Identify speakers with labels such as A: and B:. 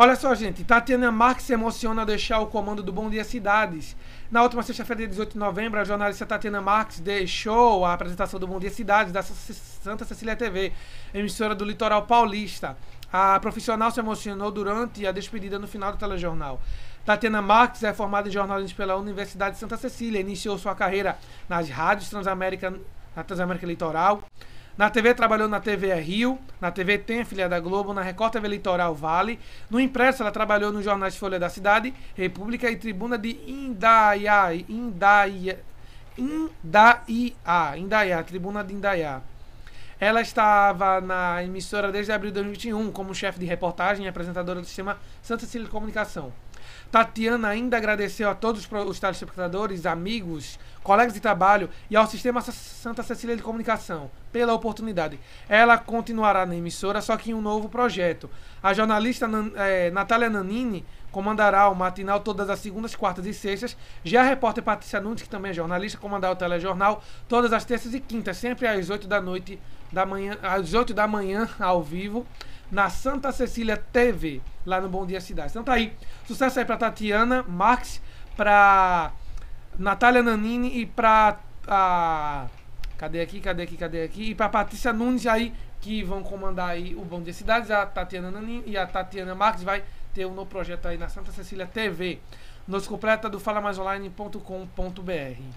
A: Olha só, gente. Tatiana Marques se emociona ao deixar o comando do Bom Dia Cidades. Na última sexta-feira, 18 de novembro, a jornalista Tatiana Marques deixou a apresentação do Bom Dia Cidades da Santa Cecília TV, emissora do Litoral Paulista. A profissional se emocionou durante a despedida no final do telejornal. Tatiana Marques é formada em jornalismo pela Universidade de Santa Cecília. Iniciou sua carreira nas rádios Transamérica, na Transamérica Litoral na TV trabalhou na TV Rio, na TV Tem, filha da Globo, na Record TV Litoral Vale. No Impresso ela trabalhou nos jornais Folha da Cidade, República e Tribuna de Indaiá, Indaiá, Indaiá, Indaiá, Tribuna de Indaiá. Ela estava na emissora desde abril de 2021 como chefe de reportagem e apresentadora do sistema Santa Cília de Comunicação. Tatiana ainda agradeceu a todos os telespectadores, amigos, colegas de trabalho e ao Sistema Santa Cecília de Comunicação pela oportunidade. Ela continuará na emissora, só que em um novo projeto. A jornalista é, Natália Nanini comandará o matinal todas as segundas, quartas e sextas. Já a repórter Patrícia Nunes, que também é jornalista, comandará o telejornal todas as terças e quintas, sempre às 8 da noite, da manhã, às 8 da manhã, ao vivo na Santa Cecília TV, lá no Bom Dia Cidade. Então tá aí. Sucesso aí pra Tatiana, Max, pra Natália Nanini e pra. A... Cadê aqui, cadê aqui, cadê aqui? E pra Patrícia Nunes aí, que vão comandar aí o Bom Dia Cidades, a Tatiana Nanini e a Tatiana Max vai ter um novo projeto aí na Santa Cecília TV. Nos completa do falamaisonline.com.br.